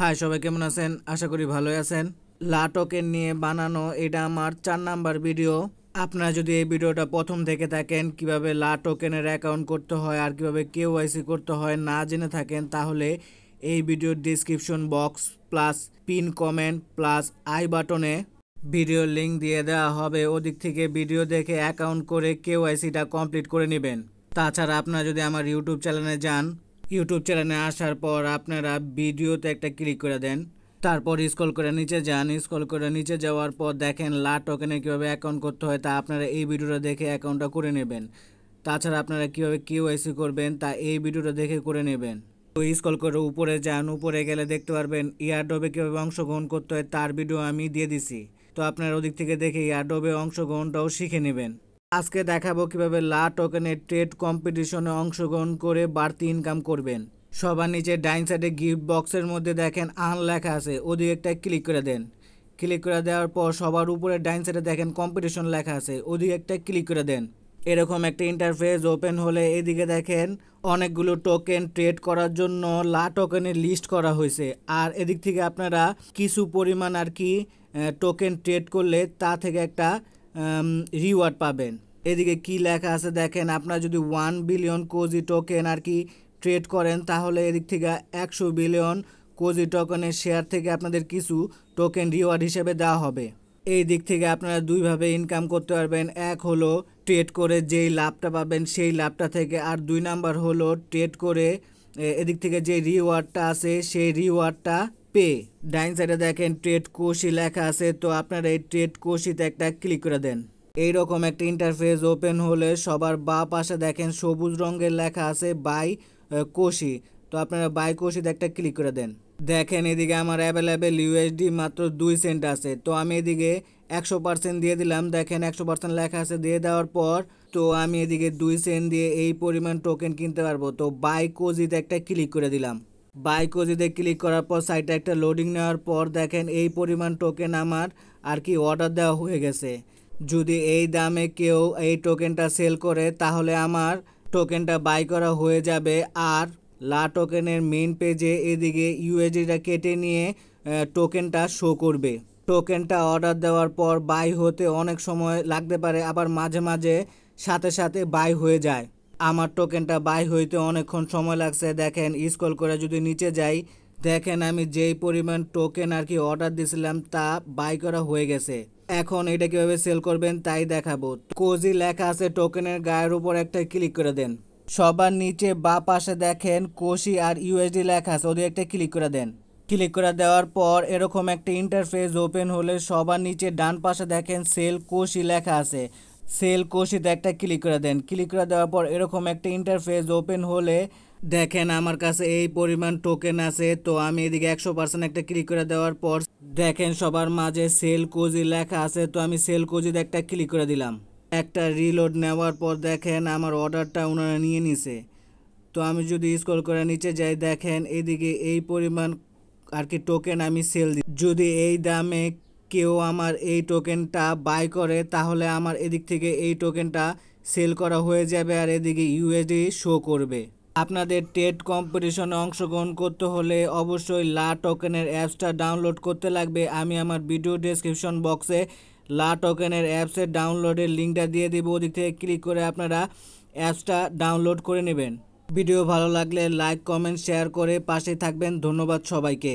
high সবাই কেমন আছেন আশা করি ভালোই আছেন লাটকের নিয়ে বানানো এটা আমার চার নাম্বার ভিডিও আপনারা যদি এই ভিডিওটা প্রথম থেকে থাকেন কিভাবে লা টোকেনের অ্যাকাউন্ট করতে হয় আর কিভাবে কেওয়াইসি করতে হয় না জেনে থাকেন তাহলে এই ভিডিওর description box plus pin comment plus I বাটনে ভিডিও লিঙ্ক দিয়ে দেওয়া হবে ওদিক থেকে ভিডিও দেখে অ্যাকাউন্ট করে কেওয়াইসিটা কমপ্লিট করে নেবেন তাছাড়া আপনারা যদি আমার ইউটিউব চ্যানেলে যান ইউটিউব চ্যানেলে আসার পর আপনারা ভিডিওতে একটা ক্লিক করে দেন তারপর স্কল করে নিচে যান স্কল করে নিচে যাওয়ার পর দেখেন লা টোকেনে কীভাবে অ্যাকাউন্ট করতে হয় তা আপনারা এই ভিডিওটা দেখে অ্যাকাউন্টটা করে নেবেন তাছাড়া আপনারা কীভাবে কিউআইসি করবেন তা এই ভিডিওটা দেখে করে নেবেন তো স্কল করে উপরে যান উপরে গেলে দেখতে পারবেন ইয়ারডবে কীভাবে অংশগ্রহণ করতে হয় তার ভিডিও আমি দিয়ে দিছি তো আপনারা ওদিক থেকে দেখে ইয়ারডবে অংশগ্রহণটাও শিখে নেবেন আজকে দেখাবো কিভাবে লা টোকেনের ট্রেড কম্পিটিশনে অংশগ্রহণ করে বাড়তি ইনকাম করবেন সবার নিচে ডাইন সাইডে গিফট বক্সের মধ্যে দেখেন আন লেখা আছে ওদিকে একটা ক্লিক করে দেন ক্লিক করে দেওয়ার পর সবার উপরে ডাইন সাইডে দেখেন কম্পিটিশন লেখা আছে ওদিকে একটা ক্লিক করে দেন এরকম একটা ইন্টারফেস ওপেন হলে এদিকে দেখেন অনেকগুলো টোকেন ট্রেড করার জন্য লা টোকেনের লিস্ট করা হয়েছে আর এদিক থেকে আপনারা কিছু পরিমাণ আর কি টোকেন ট্রেড করলে তা থেকে একটা রিওয়ার্ড পাবেন এদিকে কি লেখা আছে দেখেন আপনার যদি ওয়ান বিলিয়ন কোজি টোকেন আর কি ট্রেড করেন তাহলে এদিক থেকে একশো বিলিয়ন কোজি টোকেনের শেয়ার থেকে আপনাদের কিছু টোকেন রিওয়ার্ড হিসেবে দেওয়া হবে এই দিক থেকে আপনারা দুইভাবে ইনকাম করতে পারবেন এক হলো ট্রেড করে যেই লাভটা পাবেন সেই লাভটা থেকে আর দুই নাম্বার হলো ট্রেড করে এদিক থেকে যে রিওয়ার্ডটা আছে সেই রিওয়ার্ডটা পে ডাইন সাইডে দেখেন ট্রেড কোষি লেখা আছে তো আপনারা এই ট্রেড কোষিতে একটা ক্লিক করে দেন এই রকম একটা ইন্টারফেস ওপেন হলে সবার বা পাশে দেখেন সবুজ রঙের লেখা আছে বাই কোষি তো আপনারা বাই কোষিতে একটা ক্লিক করে দেন দেখেন এদিকে আমার অ্যাভেলেবেল ইউএসডি মাত্র দুই সেন্ট আছে তো আমি এদিকে একশো পার্সেন্ট দিয়ে দিলাম দেখেন একশো পার্সেন্ট লেখা আছে দিয়ে দেওয়ার পর তো আমি এদিকে দুই সেন্ট দিয়ে এই পরিমাণ টোকেন কিনতে পারবো তো বাই কোজিতে একটা ক্লিক করে দিলাম বাই কোজিতে ক্লিক করার পর সাইটে একটা লোডিং নেওয়ার পর দেখেন এই পরিমাণ টোকেন আমার আর কি অর্ডার দেওয়া হয়ে গেছে যদি এই দামে কেউ এই টোকেনটা সেল করে তাহলে আমার টোকেনটা বাই করা হয়ে যাবে আর লা টোকেনের মেন পেজে এদিকে ইউএজিটা কেটে নিয়ে টোকেনটা শো করবে টোকেনটা অর্ডার দেওয়ার পর বাই হতে অনেক সময় লাগতে পারে আবার মাঝে মাঝে সাথে সাথে বাই হয়ে যায় আমার টোকেনটা বাই হইতে অনেকক্ষণ সময় লাগছে দেখেন স্কল করে যদি নিচে যাই দেখেন আমি যেই পরিমাণ টোকেন আর কি অর্ডার দিয়েছিলাম তা বাই করা হয়ে গেছে এখন এটা কীভাবে সেল করবেন তাই দেখাবো কোজি লেখা আছে টোকেনের গায়ের উপর একটা ক্লিক করে দেন সবার নিচে বা পাশে দেখেন কোশি আর ইউএসডি লেখা আছে ওদের একটা ক্লিক করে দেন ক্লিক করে দেওয়ার পর এরকম একটা ইন্টারফেস ওপেন হলে সবার নিচে ডান পাশে দেখেন সেল কোষি লেখা আছে সেল কোষিতে একটা ক্লিক করে দেন ক্লিক করে দেওয়ার পর এরকম একটা ইন্টারফেস ওপেন হলে দেখেন আমার কাছে এই পরিমাণ টোকেন আছে তো আমি এদিকে একশো পার্সেন্ট একটা ক্লিক করে দেওয়ার পর দেখেন সবার মাঝে সেল কোজি লেখা আছে তো আমি সেল কোজিতে একটা ক্লিক করে দিলাম একটা রিলোড নেওয়ার পর দেখেন আমার অর্ডারটা ওনারা নিয়ে নিছে তো আমি যদি স্কল করে নিচে যাই দেখেন এদিকে এই পরিমাণ আর কি টোকেন আমি সেল দিই যদি এই দামে কেউ আমার এই টোকেনটা বাই করে তাহলে আমার এদিক থেকে এই টোকেনটা সেল করা হয়ে যাবে আর এদিকে ইউএসডি শো করবে আপনাদের টেট কম্পিটিশনে অংশগ্রহণ করতে হলে অবশ্যই লা টোকেনের অ্যাপসটা ডাউনলোড করতে লাগবে আমি আমার ভিডিও ডেসক্রিপশন বক্সে লা টোকেনের অ্যাপসের ডাউনলোডের লিঙ্কটা দিয়ে দেবো ওদিক থেকে ক্লিক করে আপনারা অ্যাপসটা ডাউনলোড করে নেবেন ভিডিও ভালো লাগলে লাইক কমেন্ট শেয়ার করে পাশে থাকবেন ধন্যবাদ সবাইকে